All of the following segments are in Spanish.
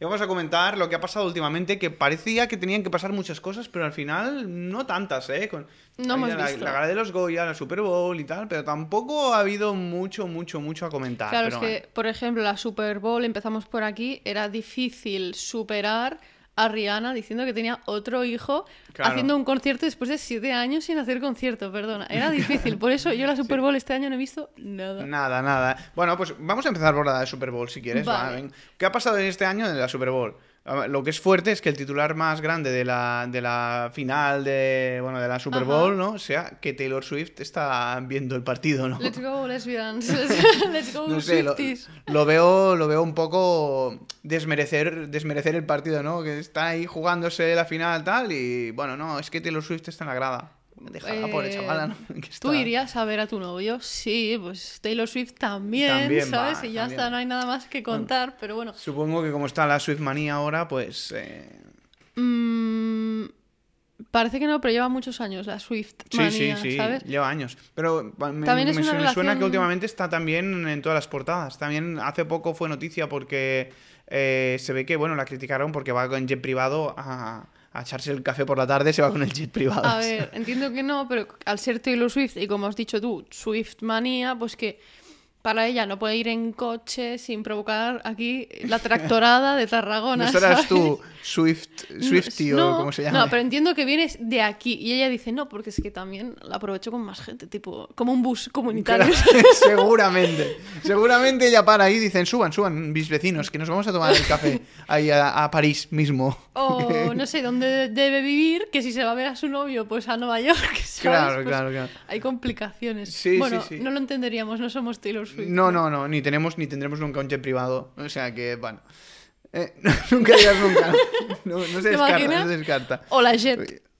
Y vamos a comentar lo que ha pasado últimamente, que parecía que tenían que pasar muchas cosas, pero al final no tantas, ¿eh? Con no la, la, gala de los Goya, la Super Bowl y tal, pero tampoco ha habido mucho, mucho, mucho a comentar. Claro, es que, por ejemplo, la Super Bowl, empezamos por aquí, era difícil superar a Rihanna diciendo que tenía otro hijo haciendo un concierto después de siete años sin hacer concierto, perdona. Era difícil, por eso yo la Super Bowl este año no he visto nada. Nada, nada. Bueno, pues vamos a empezar por la Super Bowl si quieres. ¿Qué ha pasado en este año en la Super Bowl? Lo que es fuerte es que el titular más grande de la, de la final de, bueno, de la Super Bowl, ¿no? O sea, que Taylor Swift está viendo el partido, ¿no? Let's go lesbians. Let's go no lo, veo, lo veo un poco desmerecer, desmerecer el partido, ¿no? Que está ahí jugándose la final tal y, bueno, no, es que Taylor Swift está en la grada. Eh, ¿Tú irías a ver a tu novio? Sí, pues Taylor Swift también, ¿sabes? y ya está, no hay nada más que contar, pero bueno. Supongo que como está la Swift manía ahora, pues... Eh, mm, parece que no, pero lleva muchos años la Swift manía, sí, sí, sí, lleva años. Pero me, suena que últimamente está también en todas las portadas. También hace poco fue noticia porque eh, se ve que, bueno, la criticaron porque va en jet privado a a echarse el café por la tarde se va con el jet privado. A ver, entiendo que no, pero al ser Taylor Swift y como has dicho tú, Swift manía, pues que para ella no puede ir en coche sin provocar aquí la tractorada de Tarragona. No serás tú, Swift, Swifty o como se llama. No, pero entiendo que vienes de aquí. Y ella dice, no, porque es que también la aprovecho con más gente, tipo, como un bus comunitario. seguramente. Seguramente ella para ahí y dicen, suban, suban, mis vecinos, que nos vamos a tomar el café ahí a, París mismo. O no sé dónde debe vivir, que si se va a ver a su novio, pues a Nueva York. Claro, pues claro, claro. Hay complicaciones. Sí, bueno, sí, no lo entenderíamos, no somos Taylor no, no, no, ni tenemos ni tendremos nunca un jet privado. O sea que, bueno. Eh, nunca digas nunca. No, se descarta, no se descarta. O la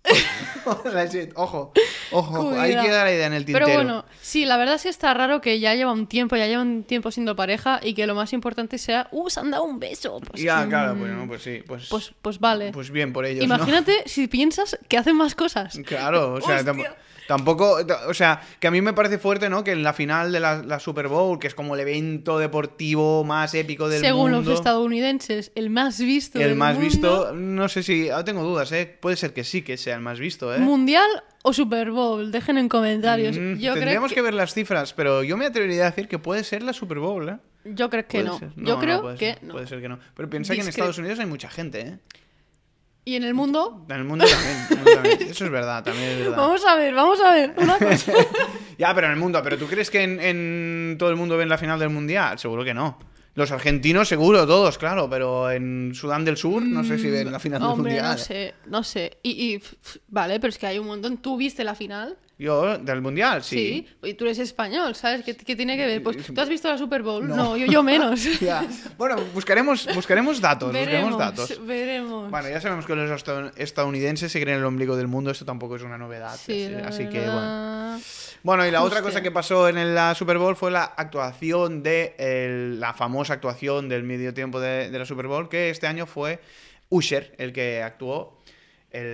ojo, ojo, hay ahí queda la idea en el tintero. Pero bueno, sí, la verdad sí está raro que ya lleva un tiempo, ya lleva un tiempo siendo pareja y que lo más importante sea, ¡uh, se han dado un beso! Pues, ya, claro, mm, pues, no, pues sí. Pues, pues, pues vale. Pues bien por ello. Imagínate si piensas que hacen más cosas. Claro, o sea, tampoco. o sea, que a mí me parece fuerte, ¿no? Que en la final de la, Super Bowl, que es como el evento deportivo más épico del mundo. Según los estadounidenses, el más visto. El más visto, no sé si, ah, tengo dudas, ¿eh? Puede ser que sí, que sea el más visto, ¿eh? ¿Mundial o Super Bowl? Dejen en comentarios. Mm, tendríamos que... ver las cifras, pero yo me atrevería a decir que puede ser la Super Bowl, ¿eh? Yo creo que no. Yo creo que no. Puede ser que no. Pero piensa que en Estados Unidos hay mucha gente, ¿eh? ¿Y en el mundo? En el mundo también, Eso es verdad, también Vamos a ver, vamos a ver. Una cosa. ya, pero en el mundo. ¿Pero tú crees que en, en todo el mundo ven la final del mundial? Seguro que no. Los argentinos seguro, todos, claro, pero en Sudán del Sur no sé si ven la final del Mundial. No sé, no sé. Y, y, vale, pero es que hay un montón. ¿Tú viste la final? Yo, del Mundial, sí. Sí, y tú eres español, ¿sabes? ¿Qué, tiene que ver? Pues, ¿tú has visto la Super Bowl? No, yo, menos. Bueno, buscaremos, buscaremos datos, veremos, datos. Veremos. Bueno, ya sabemos que los estadounidenses se creen el ombligo del mundo, esto tampoco es una novedad. Eh, así, que, bueno. Bueno, y la otra cosa que pasó en la Super Bowl fue la actuación de la famosa actuación del medio tiempo de, la Super Bowl, que este año fue Usher el que actuó, el,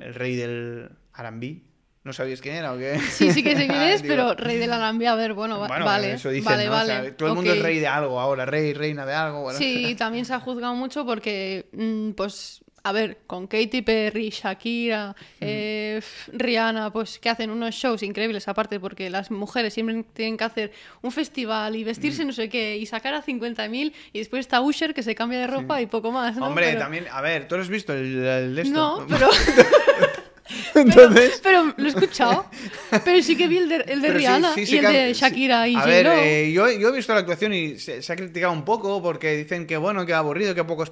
el rey del Arambí, ¿No sabías quién era o qué? Sí, sí que sé quién ah, pero rey de la lambia. a ver, bueno, vale. vale, todo el mundo es rey de algo ahora, rey, reina de algo. Bueno. Sí, también se ha juzgado mucho porque, mm, pues, a ver, con Katy Perry, Shakira, mm. eh, Rihanna, pues que hacen unos shows increíbles aparte, porque las mujeres siempre tienen que hacer un festival y vestirse mm. no sé qué y sacar a 50.000 y después está Usher que se cambia de ropa y poco más. Hombre, también, a ver, ¿tú lo has visto el, esto? No, pero... Pero, lo he escuchado. Pero sí que vi el de, Rihanna y el de Shakira y A eh, yo, he visto la actuación y se, ha criticado un poco porque dicen que bueno, que aburrido, que poco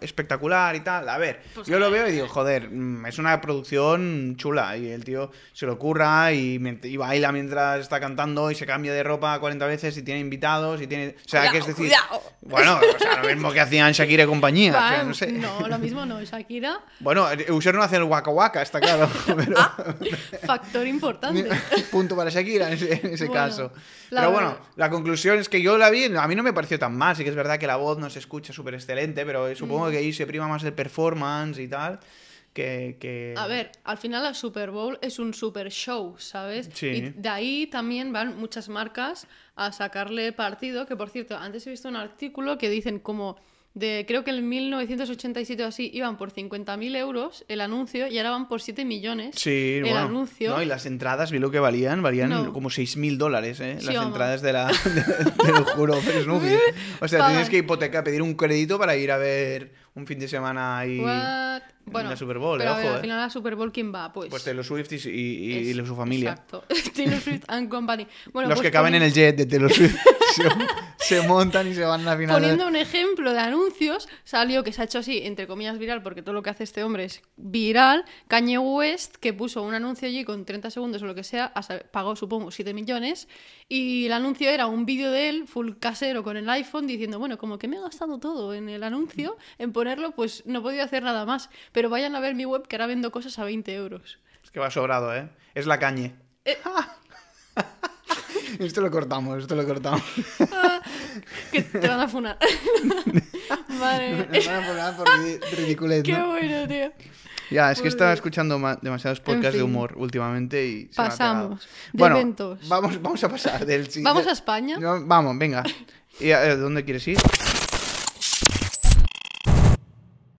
espectacular y tal. A ver, pues yo lo veo y digo, joder, mm, es una producción chula y el tío se lo curra y, baila mientras está cantando y se cambia de ropa 40 veces y tiene invitados y tiene... O sea, que es decir... Bueno, lo mismo que hacían Shakira y compañía. no, no, lo mismo no, Shakira... Bueno, Usher no hace el waka waka, está claro. Ah, factor importante. Punto para Shakira en ese, caso. Pero bueno, la conclusión es que yo la vi, a mí no me pareció tan mal. Sí que es verdad que la voz no se escucha súper excelente, pero mm. supongo que ahí se prima más el performance y tal. Que, A ver, al final la Super Bowl es un super show, ¿sabes? Y de ahí también van muchas marcas a sacarle partido, que por cierto, antes he visto un artículo que dicen como de creo que en 1987 o así iban por 50.000 euros el anuncio y ahora van por 7 millones sí, el anuncio. No, y las entradas, vi lo que valían, valían como 6.000 dólares, ¿eh? las entradas de la, de, del juro Snoopy. O sea, tienes que hipotecar, pedir un crédito para ir a ver un fin de semana ahí What? en bueno, la Super Bowl. Pero ojo, a al ¿eh? final la Super Bowl, ¿quién va? Pues, pues Taylor Swift y, y, y, su familia. Exacto. Swift Company. Los pues que caben en el jet de Taylor Swift. se, montan y se van a la final. Poniendo un ejemplo de anuncios, salió que se ha hecho así, entre comillas, viral, porque todo lo que hace este hombre es viral. Kanye West, que puso un anuncio allí con 30 segundos o lo que sea, pagó supongo 7 millones. Y el anuncio era un vídeo de él, full casero, con el iPhone, diciendo, bueno, como que me he gastado todo en el anuncio, en ponerlo, pues no he podido hacer nada más. Pero vayan a ver mi web, que ahora vendo cosas a 20 euros. Es que va sobrado, ¿eh? Es la cañe. Esto lo cortamos, esto lo cortamos. que te van a funar. Vale. Te van a por ridiculez, Qué bueno, tío. Ya, es que estaba escuchando demasiados podcasts de humor últimamente y... Se pasamos. Me de eventos. Vamos, vamos a pasar del... ¿Vamos a España? vamos, venga. ¿Y a, ¿Dónde quieres ir?